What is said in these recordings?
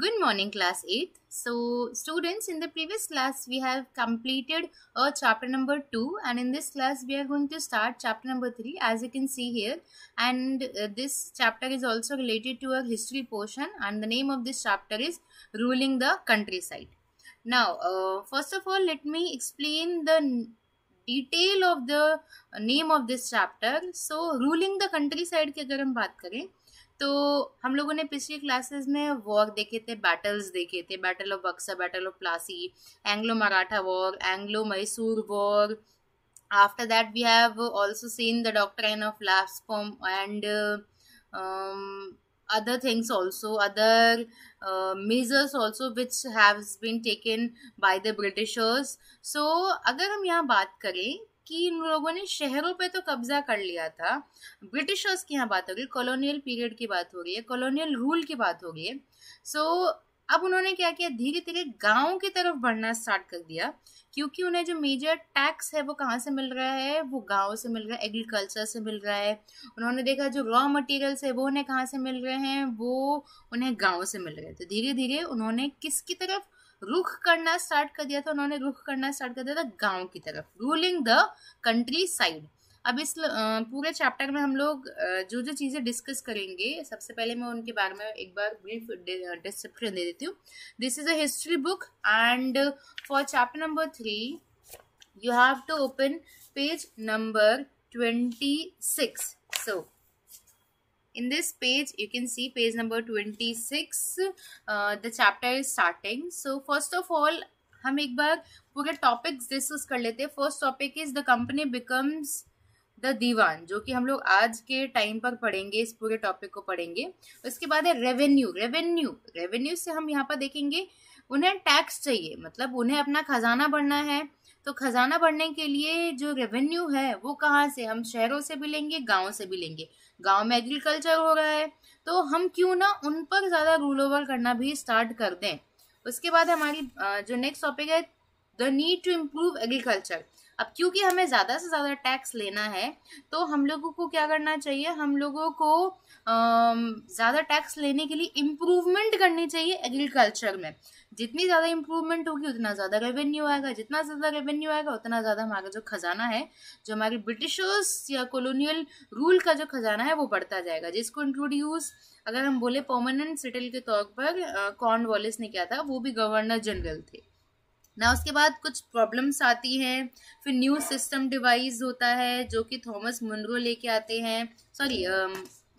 Good morning class 8. So students in the previous class we have completed a uh, chapter number 2 and in this class we are going to start chapter number 3 as you can see here and uh, this chapter is also related to a history portion and the name of this chapter is ruling the countryside. Now uh, first of all let me explain the detail of the name of this chapter. So ruling the countryside की अगर हम बात करें तो हम लोगों ने पिछली क्लासेस में वॉक देखे थे बैटल्स देखे थे battle of Buxar battle of Plassey Anglo Maratha war Anglo Mysore war after that we have also seen the doctrine of lapse and other things also other measures also which have been taken by the Britishers so अगर हम यहाँ बात करें कि इन लोगों ने शहरों पे तो कब्जा कर लिया था ब्रिटिशर्स की यहाँ बात हो रही है कॉलोनियल पीरियड की बात हो रही है कॉलोनियल रूल की बात हो रही है सो so, अब उन्होंने क्या किया धीरे धीरे गाँव की तरफ बढ़ना स्टार्ट कर दिया क्योंकि उन्हें जो मेजर टैक्स है वो कहाँ से मिल रहा है वो गाँव से मिल रहा है एग्रीकल्चर से मिल रहा है उन्होंने देखा जो रॉ मटेरियल्स है वो उन्हें कहाँ से मिल रहे हैं वो उन्हें गाँव से मिल रहे हैं तो धीरे धीरे उन्होंने किसकी तरफ रुख करना स्टार्ट कर दिया था उन्होंने रुख करना स्टार्ट कर दिया था गांव की तरफ रूलिंग द कंट्री साइड अब इस पूरे चैप्टर में हम लोग जो जो चीज़ें डिस्कस करेंगे सबसे पहले मैं उनके बारे में एक बार ब्रीफ डिस्क्रिप्शन दे देती हूँ this is a history book and for chapter number three you have to open page number twenty six so in this page you can see page number 26 uh, the chapter is starting so first of all हम एक बार पूरे topics discuss कर लेते हैं first topic is the company becomes the Diwan जो कि हम लोग आज के टाइम पर पढ़ेंगे इस पूरे टॉपिक को पढ़ेंगे उसके बाद है रेवेन्यू रेवेन्यू रेवेन्यू से हम यहाँ पर देखेंगे उन्हें टैक्स चाहिए मतलब उन्हें अपना खजाना बढ़ना है तो खजाना बढ़ने के लिए जो रेवेन्यू है वो कहाँ से हम शहरों से भी लेंगे गाँव से भी लेंगे गांव में एग्रीकल्चर हो रहा है तो हम क्यों ना उन पर ज़्यादा रूल ओवर करना भी स्टार्ट कर दें उसके बाद हमारी जो नेक्स्ट टॉपिक है the need to improve agriculture अब क्योंकि हमें ज़्यादा से ज़्यादा टैक्स लेना है तो हम लोगों को क्या करना चाहिए हम लोगों को ज़्यादा टैक्स लेने के लिए इम्प्रूवमेंट करनी चाहिए एग्रीकल्चर में जितनी ज़्यादा इम्प्रूवमेंट होगी उतना ज़्यादा रेवेन्यू आएगा जितना ज़्यादा रेवेन्यू आएगा उतना ज़्यादा हमारा जो खजाना है जो हमारे ब्रिटिशर्स या कॉलोनियल रूल का जो खजाना है वो बढ़ता जाएगा जिसको इंट्रोड्यूस अगर हम बोले परमानेंट सेटल के तौर पर कॉर्न वॉलिस ने किया था वो भी गवर्नर जनरल थे ना उसके बाद कुछ प्रॉब्लम्स आती हैं फिर न्यू सिस्टम डिवाइस होता है जो कि थॉमस मुनरो लेके आते हैं सॉरी um,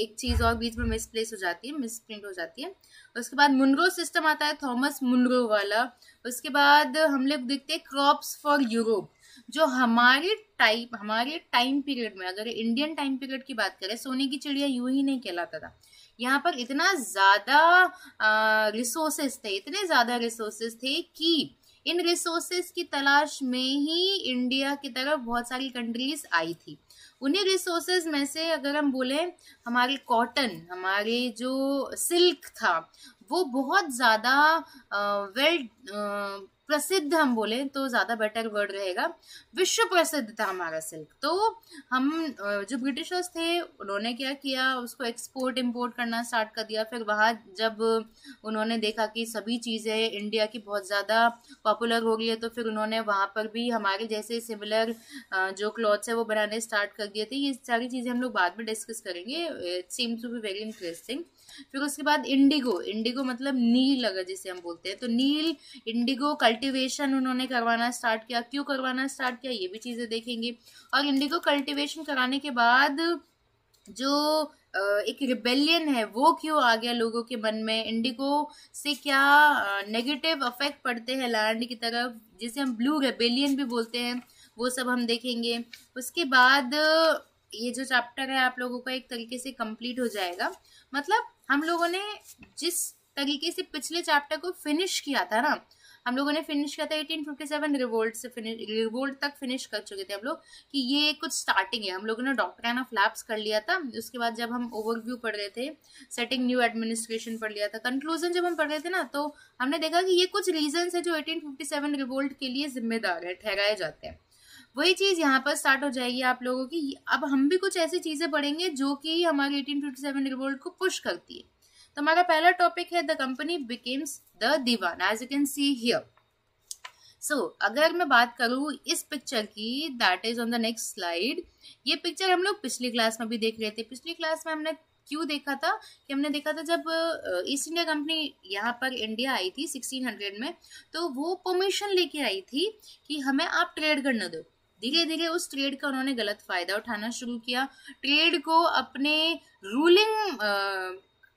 एक चीज़ और बीच में मिसप्लेस हो जाती है मिसप्रिंट हो जाती है उसके बाद मुनरो सिस्टम आता है थॉमस मुनरो वाला उसके बाद हम लोग देखते हैं क्रॉप्स फॉर यूरोप जो हमारे टाइप हमारे टाइम पीरियड में अगर इंडियन टाइम पीरियड की बात करें सोने की चिड़िया यूं ही नहीं कहलाता था यहाँ पर इतना ज़्यादा रिसोर्सेस थे इतने ज़्यादा रिसोर्सेस थे कि इन रिसोर्सेज की तलाश में ही इंडिया की तरफ बहुत सारी कंट्रीज आई थी उन्हीं रिसोर्सेज में से अगर हम बोलें हमारे कॉटन हमारे जो सिल्क था वो बहुत ज़्यादा वेल प्रसिद्ध हम बोले तो ज़्यादा बेटर वर्ड रहेगा विश्व प्रसिद्ध था हमारा सिल्क तो हम जो ब्रिटिशर्स थे उन्होंने क्या किया उसको एक्सपोर्ट इम्पोर्ट करना स्टार्ट कर दिया फिर वहाँ जब उन्होंने देखा कि सभी चीज़ें इंडिया की बहुत ज़्यादा पॉपुलर हो गई है तो फिर उन्होंने वहाँ पर भी हमारे जैसे सिमिलर जो क्लॉथ्स है वो बनाने स्टार्ट कर दिए थे ये सारी चीज़ें हम लोग बाद में डिस्कस करेंगे it seems to be very interesting फिर उसके बाद इंडिगो इंडिगो मतलब नील अगर जिसे हम बोलते हैं तो नील इंडिगो कल्टिवेशन उन्होंने करवाना स्टार्ट किया क्यों करवाना स्टार्ट किया ये भी चीज़ें देखेंगे और इंडिगो कल्टिवेशन कराने के बाद जो एक रिबेलियन है वो क्यों आ गया लोगों के मन में इंडिगो से क्या नेगेटिव अफेक्ट पड़ते हैं लैंड की तरफ जिसे हम ब्लू रेबेलियन भी बोलते हैं वो सब हम देखेंगे उसके बाद ये जो चैप्टर है आप लोगों का एक तरीके से कंप्लीट हो जाएगा मतलब हम लोगों ने जिस तरीके से पिछले चैप्टर को फिनिश किया था ना हम लोगों ने फिनिश किया था 1857 रिवोल्ट से फिनिश रिवोल्ट तक फिनिश कर चुके थे हम लोग कि ये कुछ स्टार्टिंग है हम लोगों ने डॉक्टर ऑफ लैब्स कर लिया था उसके बाद जब हम ओवरव्यू पढ़ रहे थे सेटिंग न्यू एडमिनिस्ट्रेशन पढ़ लिया था कंक्लूजन जब हम पढ़ रहे थे ना तो हमने देखा कि ये कुछ रीजन्स है जो एटीन रिवोल्ट के लिए जिम्मेदार है ठहराए जाते हैं वही चीज़ यहाँ पर स्टार्ट हो जाएगी आप लोगों की अब हम भी कुछ ऐसी चीज़ें पढ़ेंगे जो कि हमारे एटीन फिफ्टी सेवन रिवोल्ट को पुश करती है तो हमारा पहला टॉपिक है the company becomes the Diwan as you can see here so अगर मैं बात करूँ इस पिक्चर की that is on the next slide ये पिक्चर हम लोग पिछली क्लास में भी देख रहे थे पिछली क्लास में हमने क्यों देखा था कि हमने देखा था जब ईस्ट इंडिया कंपनी यहाँ पर इंडिया आई थी 1600 में तो वो परमिशन लेके आई थी कि हमें आप ट्रेड करने दो धीरे धीरे उस ट्रेड का उन्होंने गलत फायदा उठाना शुरू किया ट्रेड को अपने रूलिंग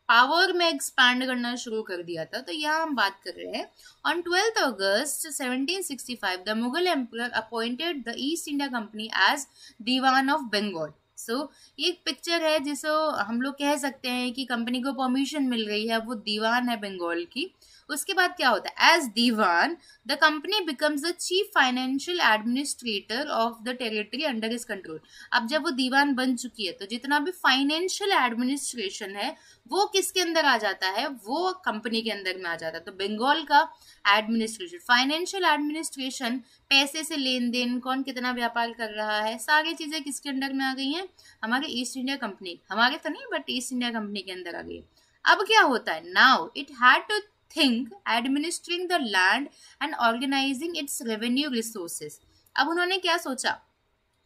पावर में एक्सपैंड करना शुरू कर दिया था तो यहाँ हम बात कर रहे हैं on twelfth August 1765 the Mughal emperor appointed the East India company as Diwan of Bengal so so, ये एक पिक्चर है जिसे हम लोग कह सकते हैं कि कंपनी को परमिशन मिल रही है वो दीवान है बंगाल की उसके बाद क्या होता है as Diwan the company becomes the chief financial administrator of the territory under is control अब जब वो दीवान बन चुकी है तो जितना भी फाइनेंशियल एडमिनिस्ट्रेशन है वो किसके अंदर आ जाता है वो कंपनी के अंदर में आ जाता है तो बंगाल का एडमिनिस्ट्रेशन फाइनेंशियल एडमिनिस्ट्रेशन पैसे से लेन देन कौन कितना व्यापार कर रहा है सारी चीज़ें किसके अंडर में आ गई हैं हमारे ईस्ट इंडिया कंपनी हमारे तो नहीं बट ईस्ट इंडिया कंपनी के अंदर आ गई है अब क्या होता है now it had to think administering the land and organising its revenue resources अब उन्होंने क्या सोचा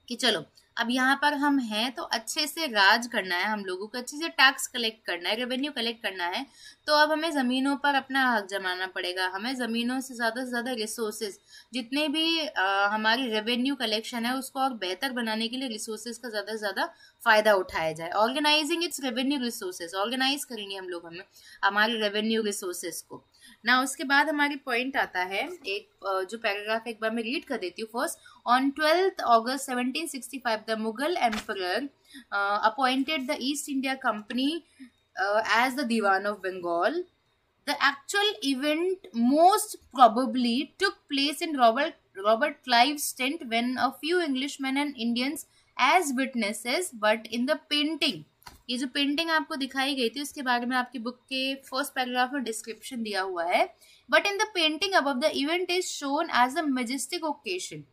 कि चलो अब यहाँ पर हम हैं तो अच्छे से राज करना है हम लोगों को अच्छे से टैक्स कलेक्ट करना है रेवेन्यू कलेक्ट करना है तो अब हमें ज़मीनों पर अपना हक जमाना पड़ेगा हमें ज़मीनों से ज़्यादा से ज़्यादा रिसोर्सेज जितने भी आ, हमारी रेवेन्यू कलेक्शन है उसको और बेहतर बनाने के लिए रिसोर्सेज का ज़्यादा से ज़्यादा फ़ायदा उठाया जाए organising its revenue resources organise करेंगे हम लोग हमें हमारे रेवेन्यू रिसोर्सेज को ना उसके बाद हमारी पॉइंट आता है एक जो पैराग्राफ एक बार मैं रीड कर देती हूँ first on twelfth August seventeen the Mughal emperor appointed the East India company as the Diwan of Bengal the actual event most probably took place in Robert Robert Clive tent when a few English man and Indians as witnesses but in the painting ये जो painting आपको दिखाई गई थी उसके बारे में आपकी बुक के फर्स्ट पैराग्राफ में डिस्क्रिप्शन दिया हुआ है बट इन द पेंटिंग अब the event is shown as a majestic occasion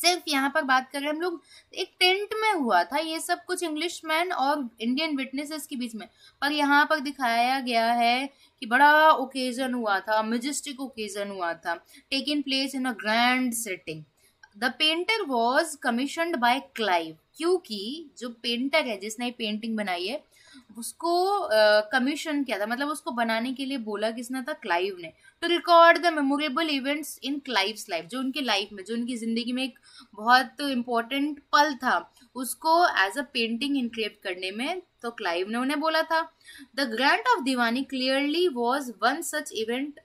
सिर्फ यहाँ पर बात कर हैं हम लोग एक टेंट में हुआ था ये सब कुछ इंग्लिश मैन और इंडियन विटनेसेस के बीच में पर यहाँ पर दिखाया गया है कि बड़ा ओकेजन हुआ था मेजेस्टिक ओकेजन हुआ था take in place in a grand setting the painter was commissioned by Clive क्योंकि जो पेंटर है जिसने पेंटिंग बनाई है उसको कमीशन uh, किया था मतलब उसको बनाने के लिए बोला किसने था क्लाइव ने to record the memorable events in Clive life जो उनके लाइफ में जो उनकी ज़िंदगी में एक बहुत इंपॉर्टेंट पल था उसको एज अ पेंटिंग इनक्रेप करने में तो क्लाइव ने उन्हें बोला था the grand of Diwani clearly was one such event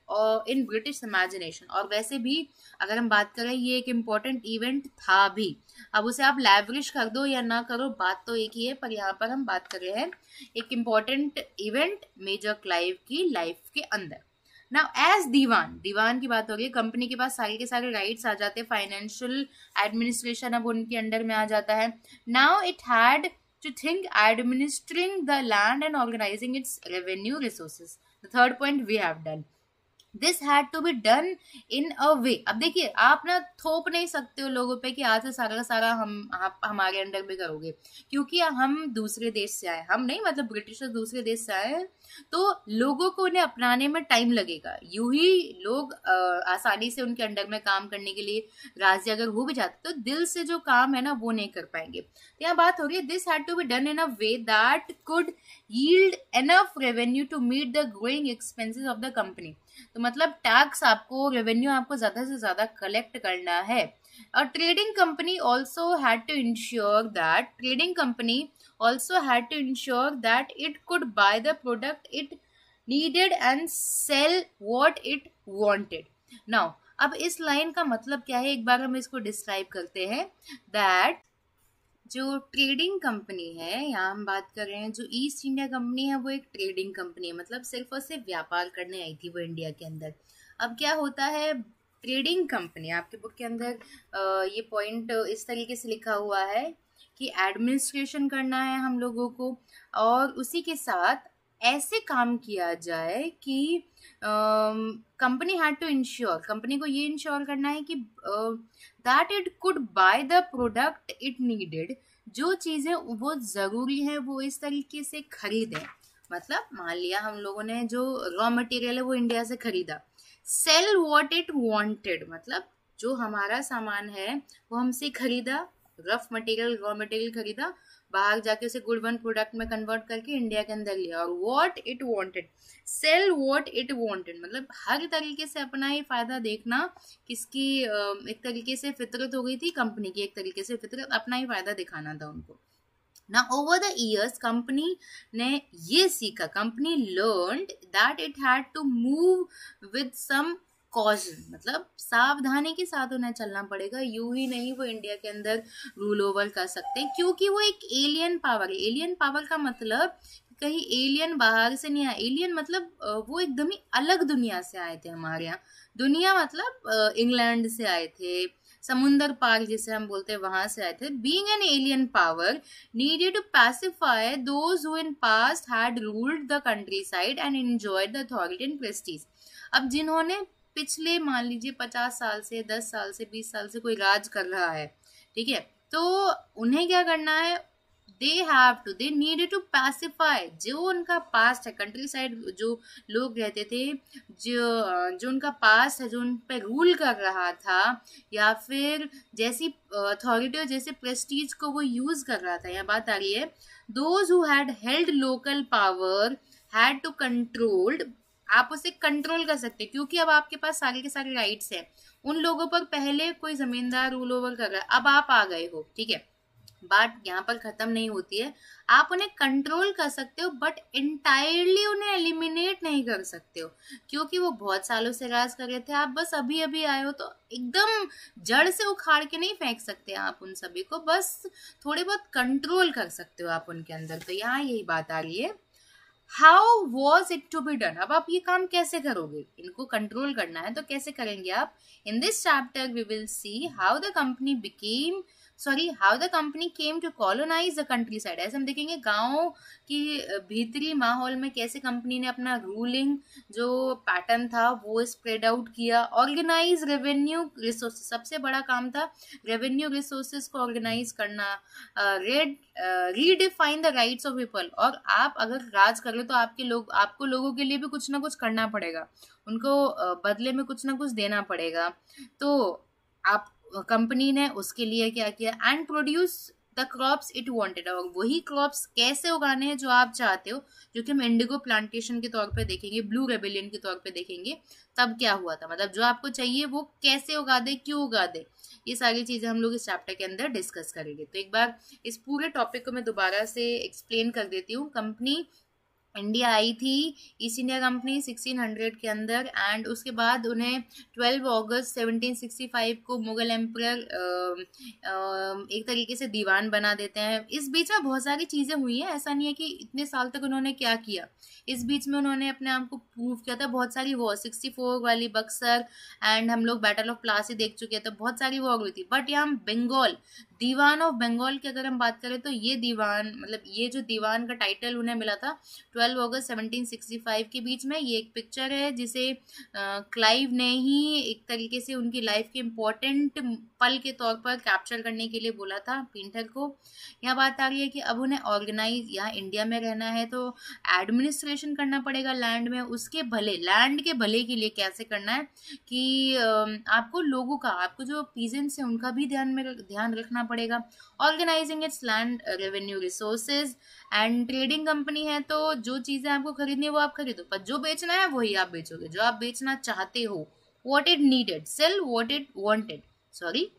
in British imagination और वैसे भी अगर हम बात करें ये एक इम्पॉर्टेंट इवेंट था भी अब उसे आप लेवरिश कर दो या ना करो बात तो एक ही है पर यहाँ पर हम बात कर रहे हैं एक इम्पॉर्टेंट इवेंट मेजर क्लाइव की लाइफ के अंदर नाउ एज दीवान दीवान की बात हो गई कंपनी के पास सारे के सारे राइट्स आ जाते हैं फाइनेंशियल एडमिनिस्ट्रेशन अब उनके अंडर में आ जाता है now it had to think administering the land and organising its revenue resources the third point we have done this had to be done in a way अब देखिए आप ना थोप नहीं सकते हो लोगों पे कि आज से सारा का सारा हम आप हमारे अंडर में करोगे क्योंकि हम दूसरे देश से आए हम नहीं मतलब ब्रिटिश दूसरे देश से आए तो लोगों को उन्हें अपनाने में टाइम लगेगा यू ही लोग आ, आसानी से उनके अंडर में काम करने के लिए राजी अगर हो भी जाते तो दिल से जो काम है ना वो नहीं कर पाएंगे तो यहाँ बात हो रही है this had to be done in a way that could yield enough revenue to meet the growing expenses of the company तो मतलब टैक्स आपको रेवेन्यू आपको ज़्यादा से ज़्यादा कलेक्ट करना है और trading company also had to ensure that trading company also had to ensure that it could buy the product it needed and sell what it wanted now अब इस लाइन का मतलब क्या है एक बार हम इसको डिस्क्राइब करते हैं दैट जो ट्रेडिंग कंपनी है यहाँ हम बात कर रहे हैं जो ईस्ट इंडिया कंपनी है वो एक ट्रेडिंग कंपनी है मतलब सिर्फ और सिर्फ व्यापार करने आई थी वो इंडिया के अंदर अब क्या होता है ट्रेडिंग कंपनी आपके बुक के अंदर ये पॉइंट इस तरीके से लिखा हुआ है कि एडमिनिस्ट्रेशन करना है हम लोगों को और उसी के साथ ऐसे काम किया जाए कि company had to ensure company को ये इंश्योर करना है कि that it could buy the product it needed जो चीज़ें वो ज़रूरी है वो इस तरीके से खरीदें मतलब मान लिया हम लोगों ने जो रॉ मटेरियल है वो इंडिया से खरीदा सेल वॉट इट वॉन्टेड मतलब जो हमारा सामान है वो हमसे खरीदा रफ मटेरियल रॉ मटेरियल खरीदा बाहर जाके उसे गुड वन प्रोडक्ट में कन्वर्ट करके इंडिया के अंदर लिया और what it wanted sell what it wanted मतलब हर तरीके से अपना ही फ़ायदा देखना किसकी एक तरीके से फितरत हो गई थी कंपनी की एक तरीके से फितरत अपना ही फ़ायदा दिखाना था उनको ना ओवर द ईयर्स कंपनी ने ये सीखा company learn that it had to move with some caution मतलब सावधानी के साथ उन्हें चलना पड़ेगा यूं ही नहीं वो इंडिया के अंदर रूल ओवर कर सकते हैं क्योंकि वो एक एलियन पावर है एलियन पावर का मतलब कहीं एलियन बाहर से नहीं आया एलियन मतलब वो एकदम ही अलग दुनिया से आए थे हमारे यहाँ दुनिया मतलब इंग्लैंड से आए थे समुंदर पार जिसे हम बोलते हैं वहां से आए थे being an alien power needed to pacify those who in past had ruled the countryside and enjoyed the authority and prestige अब जिन्होंने पिछले मान लीजिए पचास साल से दस साल से बीस साल से कोई राज कर रहा है ठीक है तो उन्हें क्या करना है they have to they need to pacify जो उनका पास्ट है कंट्री साइड जो लोग रहते थे जो जो उनका पास्ट है जो उन पर रूल कर रहा था या फिर जैसी अथॉरिटी और जैसे प्रेस्टीज को वो यूज़ कर रहा था यह बात आ रही है those who had held local power had to controlled आप उसे कंट्रोल कर सकते हैं क्योंकि अब आपके पास सारे के सारे राइट्स हैं उन लोगों पर पहले कोई जमींदार रूल ओवर कर रहा है अब आप आ गए हो ठीक है बात यहाँ पर खत्म नहीं होती है आप उन्हें कंट्रोल कर सकते हो बट इंटायरली उन्हें एलिमिनेट नहीं कर सकते हो क्योंकि वो बहुत सालों से राज कर रहे थे आप बस अभी अभी आए हो तो एकदम जड़ से उखाड़ के नहीं फेंक सकते आप उन सभी को बस थोड़े बहुत कंट्रोल कर सकते हो आप उनके अंदर तो यहाँ यही बात आ रही है how was it to be done अब आप ये काम कैसे करोगे इनको कंट्रोल करना है तो कैसे करेंगे आप in this chapter we will see how the company became sorry how the company came to colonise the countryside ऐसे हम देखेंगे गाँव की भीतरी माहौल में कैसे कंपनी ने अपना रूलिंग जो पैटर्न था वो स्प्रेड आउट किया ऑर्गेनाइज रेवेन्यू रिसोर्सेज सबसे बड़ा काम था रेवेन्यू रिसोर्सेज को ऑर्गेनाइज करना red redefine the rights of people और आप अगर राज कर रहे हो तो आपके लोग आपको लोगों के लिए भी कुछ ना कुछ करना पड़ेगा उनको बदले में कुछ ना कुछ देना पड़ेगा तो आप कंपनी ने उसके लिए क्या किया and produce the crops it wanted और वही क्रॉप्स कैसे उगाने हैं जो आप चाहते हो जो कि हम इंडिगो प्लांटेशन के तौर पे देखेंगे ब्लू रेबेलियन के तौर पे देखेंगे तब क्या हुआ था मतलब जो आपको चाहिए वो कैसे उगा दे क्यों उगा दे ये सारी चीज़ें हम लोग इस चैप्टर के अंदर डिस्कस करेंगे तो एक बार इस पूरे टॉपिक को मैं दोबारा से एक्सप्लेन कर देती हूँ कंपनी इंडिया आई थी ईस्ट इंडिया कंपनी 1600 के अंदर एंड उसके बाद उन्हें 12 अगस्त 1765 को मुगल एम्प्रर एक तरीके से दीवान बना देते हैं इस बीच में बहुत सारी चीज़ें हुई हैं ऐसा नहीं है कि इतने साल तक उन्होंने क्या किया इस बीच में उन्होंने अपने आप को प्रूव किया था बहुत सारी वॉर सिक्सटी फोर वाली बक्सर एंड हम लोग बैटल ऑफ प्लासी देख चुके हैं तो बहुत सारी वॉर हुई थी बट यहाँ बंगाल दीवान ऑफ बंगाल की अगर हम बात करें तो ये दीवान मतलब ये जो दीवान का टाइटल उन्हें मिला था 12 अगस्त 1765 के बीच में ये एक पिक्चर है जिसे क्लाइव ने ही एक तरीके से उनकी लाइफ के इम्पोर्टेंट पल के तौर पर कैप्चर करने के लिए बोला था पिंटर को यहाँ बात आ रही है कि अब उन्हें ऑर्गेनाइज यहाँ इंडिया में रहना है तो एडमिनिस्ट्रेशन करना पड़ेगा लैंड में उसके भले लैंड के भले के लिए कैसे करना है कि आपको लोगों का आपको जो पीजेंट्स हैं उनका भी ध्यान में ध्यान रखना पड़ेगा organising its land revenue resources and trading company है तो जो चीज़ें आपको खरीदनी है वो आप खरीदो पर जो बेचना है वही आप बेचोगे जो आप बेचना चाहते हो what it needed sell what it wanted sorry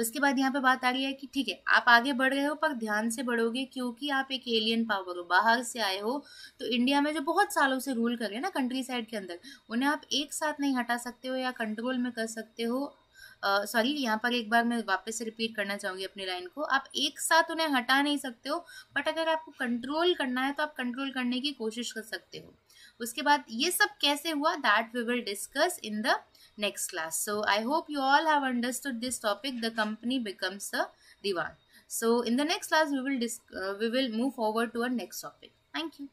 उसके बाद यहाँ पे बात आ रही है कि ठीक है आप आगे बढ़ रहे हो पर ध्यान से बढ़ोगे क्योंकि आप एक एलियन पावर हो बाहर से आए हो तो इंडिया में जो बहुत सालों से रूल कर रहे हैं ना कंट्री साइड के अंदर उन्हें आप एक साथ नहीं हटा सकते हो या कंट्रोल में कर सकते हो सॉरी यहाँ पर एक बार मैं वापस से रिपीट करना चाहूँगी अपनी लाइन को आप एक साथ उन्हें हटा नहीं सकते हो बट अगर आपको कंट्रोल करना है तो आप कंट्रोल करने की कोशिश कर सकते हो उसके बाद ये सब कैसे हुआ that we will discuss in the next class. So I hope you all have understood this topic. The company becomes a divan. So in the next class we will uh, we will move forward to our next topic. Thank you.